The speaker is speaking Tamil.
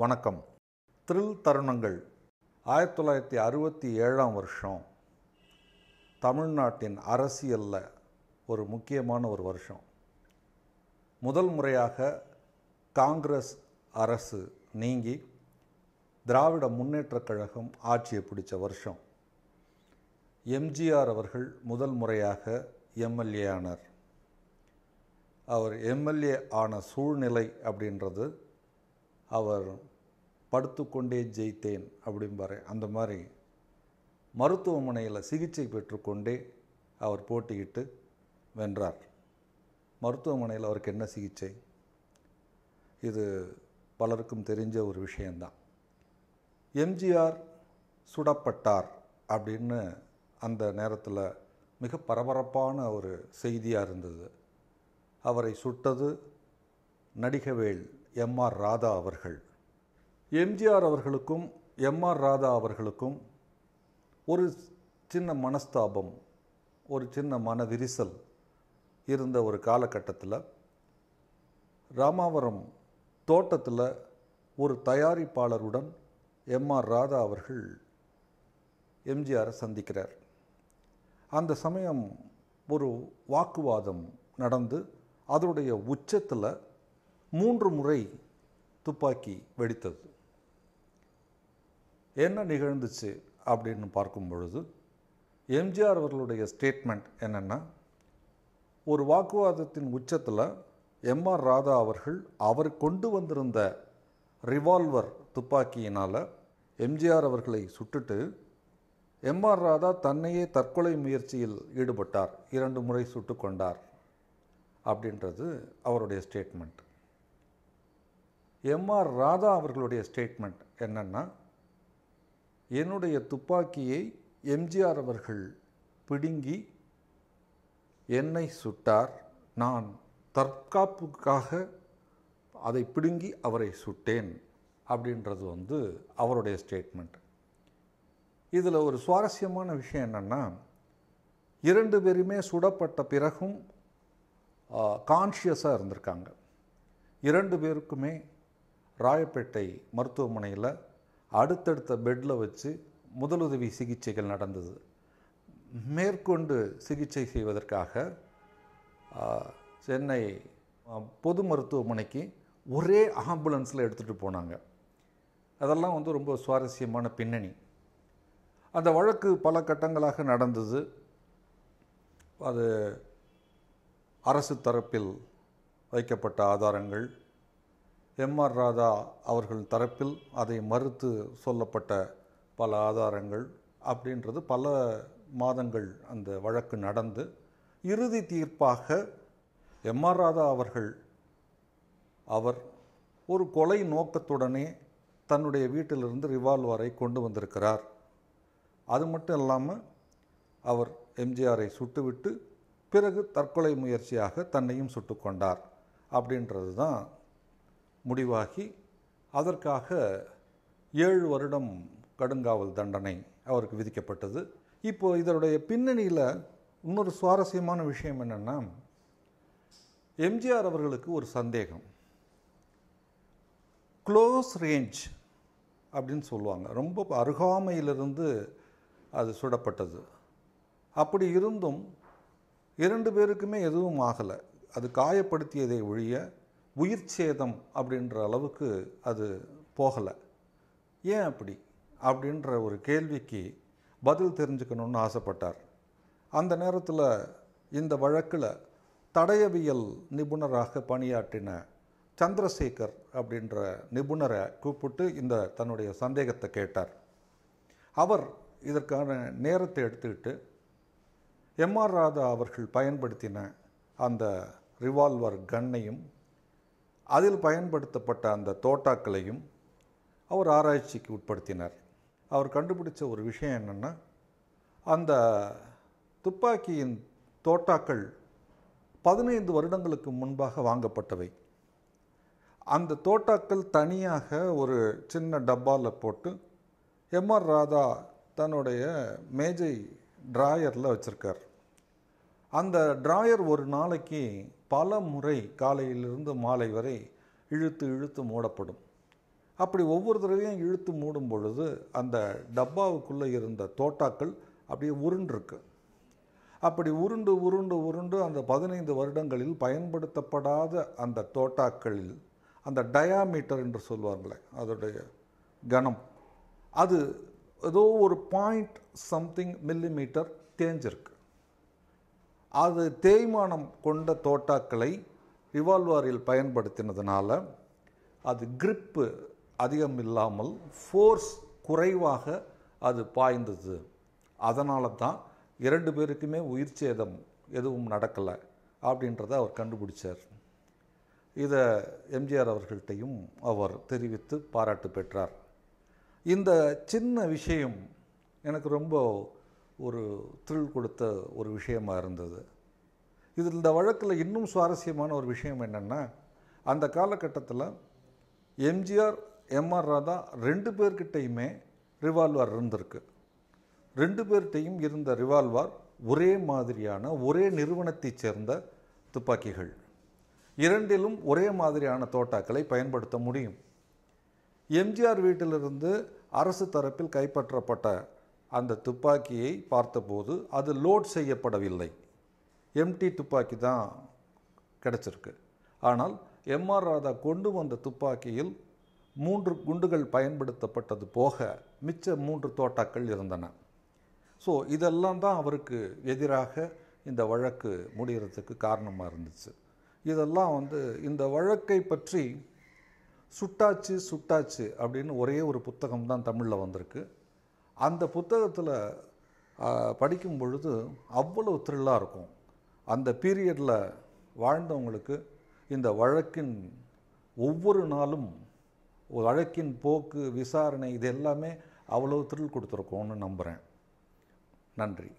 வணக்கம் த்ரில் தருணங்கள் ஆயிரத்தி தொள்ளாயிரத்தி அறுபத்தி ஏழாம் வருஷம் தமிழ்நாட்டின் அரசியலில் ஒரு முக்கியமான ஒரு வருஷம் முதல் முறையாக காங்கிரஸ் அரசு நீங்கி திராவிட முன்னேற்றக் கழகம் ஆட்சியை பிடிச்ச வருஷம் எம்ஜிஆர் அவர்கள் முதல் முறையாக எம்எல்ஏ ஆனார் அவர் எம்எல்ஏ ஆன சூழ்நிலை அப்படின்றது அவர் படுத்துக்கொண்டே ஜெயித்தேன் அப்படிம்பாரு அந்த மாதிரி மருத்துவமனையில் சிகிச்சை பெற்றுக்கொண்டே அவர் போட்டியிட்டு வென்றார் மருத்துவமனையில் அவருக்கு என்ன சிகிச்சை இது பலருக்கும் தெரிஞ்ச ஒரு விஷயந்தான் எம்ஜிஆர் சுடப்பட்டார் அப்படின்னு அந்த நேரத்தில் மிக பரபரப்பான ஒரு செய்தியாக இருந்தது அவரை சுட்டது நடிகவேல் எம்ஆர் ராதா அவர்கள் எம்ஜிஆர் அவர்களுக்கும் எம்ஆர் ராதா அவர்களுக்கும் ஒரு சின்ன மனஸ்தாபம் ஒரு சின்ன மன விரிசல் இருந்த ஒரு காலகட்டத்தில் ராமாவரம் தோட்டத்தில் ஒரு தயாரிப்பாளருடன் எம்ஆர் ராதா அவர்கள் எம்ஜிஆரை சந்திக்கிறார் அந்த சமயம் ஒரு வாக்குவாதம் நடந்து அதனுடைய உச்சத்தில் மூன்று முறை துப்பாக்கி வெடித்தது என்ன நிகழ்ந்துச்சு அப்படின்னு பார்க்கும் பொழுது எம்ஜிஆர் அவர்களுடைய ஸ்டேட்மெண்ட் என்னென்னா ஒரு வாக்குவாதத்தின் உச்சத்தில் எம்ஆர் ராதா அவர்கள் அவர் கொண்டு வந்திருந்த ரிவால்வர் துப்பாக்கியினால் எம்ஜிஆர் அவர்களை சுட்டுட்டு எம்ஆர் ராதா தன்னையே தற்கொலை முயற்சியில் ஈடுபட்டார் இரண்டு முறை சுட்டு கொண்டார் அப்படின்றது அவருடைய ஸ்டேட்மெண்ட் எம்ஆர் ராதா அவர்களுடைய ஸ்டேட்மெண்ட் என்னென்னா என்னுடைய துப்பாக்கியை எம்ஜிஆர் அவர்கள் பிடுங்கி என்னை சுட்டார் நான் தற்காப்புக்காக அதை பிடுங்கி அவரை சுட்டேன் அப்படின்றது வந்து அவருடைய ஸ்டேட்மெண்ட் இதில் ஒரு சுவாரஸ்யமான விஷயம் என்னென்னா இரண்டு பேருமே சுடப்பட்ட பிறகும் கான்ஷியஸாக இருந்திருக்காங்க இரண்டு பேருக்குமே ராயப்பேட்டை மருத்துவமனையில் அடுத்தடுத்த பெட்டில் வச்சு முதலுதவி சிகிச்சைகள் நடந்தது மேற்கொண்டு சிகிச்சை செய்வதற்காக சென்னை பொது மருத்துவமனைக்கு ஒரே ஆம்புலன்ஸில் எடுத்துகிட்டு போனாங்க அதெல்லாம் வந்து ரொம்ப சுவாரஸ்யமான பின்னணி அந்த வழக்கு பல கட்டங்களாக நடந்தது அது அரசு தரப்பில் வைக்கப்பட்ட ஆதாரங்கள் எம் ஆர் ராதா அவர்கள் தரப்பில் அதை மறுத்து சொல்லப்பட்ட பல ஆதாரங்கள் அப்படின்றது பல மாதங்கள் அந்த வழக்கு நடந்து இறுதி தீர்ப்பாக எம் ஆர் ராதா அவர்கள் அவர் ஒரு கொலை நோக்கத்துடனே தன்னுடைய வீட்டிலிருந்து ரிவால்வரை கொண்டு வந்திருக்கிறார் அது மட்டும் இல்லாமல் அவர் எம்ஜிஆரை சுட்டுவிட்டு பிறகு தற்கொலை முயற்சியாக தன்னையும் சுட்டு கொண்டார் அப்படின்றது தான் முடிவாகி அதற்காக ஏழு வருடம் கடுங்காவல் தண்டனை அவருக்கு விதிக்கப்பட்டது இப்போது இதனுடைய பின்னணியில் இன்னொரு சுவாரஸ்யமான விஷயம் என்னென்னா எம்ஜிஆர் அவர்களுக்கு ஒரு சந்தேகம் க்ளோஸ் ரேஞ்ச் அப்படின்னு சொல்லுவாங்க ரொம்ப அருகாமையிலிருந்து அது சுடப்பட்டது அப்படி இருந்தும் இரண்டு பேருக்குமே எதுவும் ஆகலை அது காயப்படுத்தியதை ஒழிய உயிர் சேதம் அப்படின்ற அளவுக்கு அது போகலை ஏன் அப்படி அப்படின்ற ஒரு கேள்விக்கு பதில் தெரிஞ்சுக்கணும்னு ஆசைப்பட்டார் அந்த நேரத்தில் இந்த வழக்கில் தடயவியல் நிபுணராக பணியாற்றின சந்திரசேகர் அப்படின்ற நிபுணரை கூப்பிட்டு இந்த தன்னுடைய சந்தேகத்தை கேட்டார் அவர் இதற்கான நேரத்தை எடுத்துக்கிட்டு எம் ஆர் ராதா அவர்கள் பயன்படுத்தின அந்த ரிவால்வர் கன்னையும் அதில் பயன்படுத்தப்பட்ட அந்த தோட்டாக்களையும் அவர் ஆராய்ச்சிக்கு உட்படுத்தினார் அவர் கண்டுபிடிச்ச ஒரு விஷயம் என்னென்னா அந்த துப்பாக்கியின் தோட்டாக்கள் பதினைந்து வருடங்களுக்கு முன்பாக வாங்கப்பட்டவை அந்த தோட்டாக்கள் தனியாக ஒரு சின்ன டப்பாவில் போட்டு எம்ஆர் ராதா தன்னுடைய மேஜை ட்ராயரில் வச்சுருக்கார் அந்த ட்ராயர் ஒரு நாளைக்கு பல முறை காலையிலிருந்து மாலை வரை இழுத்து இழுத்து மூடப்படும் அப்படி ஒவ்வொரு தடவையும் இழுத்து மூடும் பொழுது அந்த டப்பாவுக்குள்ளே இருந்த தோட்டாக்கள் அப்படியே உருண்டிருக்கு அப்படி உருண்டு உருண்டு உருண்டு அந்த பதினைந்து வருடங்களில் பயன்படுத்தப்படாத அந்த தோட்டாக்களில் அந்த டயாமீட்டர் என்று சொல்வார்களே அதோடைய கணம் அது ஏதோ ஒரு பாயிண்ட் சம்திங் மில்லிமீட்டர் தேஞ்சிருக்கு அது தேய்மானம் கொண்ட தோட்டாக்களை ரிவால்வரில் பயன்படுத்தினதுனால அது கிரிப்பு அதிகம் இல்லாமல் ஃபோர்ஸ் குறைவாக அது பாய்ந்தது அதனால தான் இரண்டு பேருக்குமே உயிர் சேதம் எதுவும் நடக்கலை அப்படின்றத அவர் கண்டுபிடிச்சார் இதை எம்ஜிஆர் அவர்கள்ட்டையும் அவர் தெரிவித்து பாராட்டு பெற்றார் இந்த சின்ன விஷயம் எனக்கு ரொம்ப ஒரு த்ரில் கொடுத்த ஒரு விஷயமாக இருந்தது இதில் இந்த வழக்கில் இன்னும் சுவாரஸ்யமான ஒரு விஷயம் என்னென்னா அந்த காலகட்டத்தில் எம்ஜிஆர் எம்ஆர் ராதா ரெண்டு பேர்கிட்டையுமே ரிவால்வர் இருந்திருக்கு ரெண்டு பேர்கிட்டையும் இருந்த ரிவால்வர் ஒரே மாதிரியான ஒரே நிறுவனத்தைச் சேர்ந்த துப்பாக்கிகள் இரண்டிலும் ஒரே மாதிரியான தோட்டாக்களை பயன்படுத்த முடியும் எம்ஜிஆர் வீட்டிலிருந்து அரசு தரப்பில் கைப்பற்றப்பட்ட அந்த துப்பாக்கியை பார்த்தபோது அது லோட் செய்யப்படவில்லை எம்டி துப்பாக்கி தான் கிடச்சிருக்கு ஆனால் எம்ஆர் ராதா கொண்டு வந்த துப்பாக்கியில் மூன்று குண்டுகள் பயன்படுத்தப்பட்டது போக மிச்ச மூன்று தோட்டாக்கள் இருந்தன ஸோ இதெல்லாம் தான் அவருக்கு எதிராக இந்த வழக்கு முடிகிறதுக்கு காரணமாக இருந்துச்சு இதெல்லாம் வந்து இந்த வழக்கை பற்றி சுட்டாச்சு சுட்டாச்சு அப்படின்னு ஒரே ஒரு புத்தகம் தான் தமிழில் வந்திருக்கு அந்த புத்தகத்தில் படிக்கும் பொழுது அவ்வளோ த்ரில்லாக இருக்கும் அந்த பீரியடில் வாழ்ந்தவங்களுக்கு இந்த வழக்கின் ஒவ்வொரு நாளும் வழக்கின் போக்கு விசாரணை இது எல்லாமே அவ்வளோ த்ரில் கொடுத்துருக்கோன்னு நம்புகிறேன் நன்றி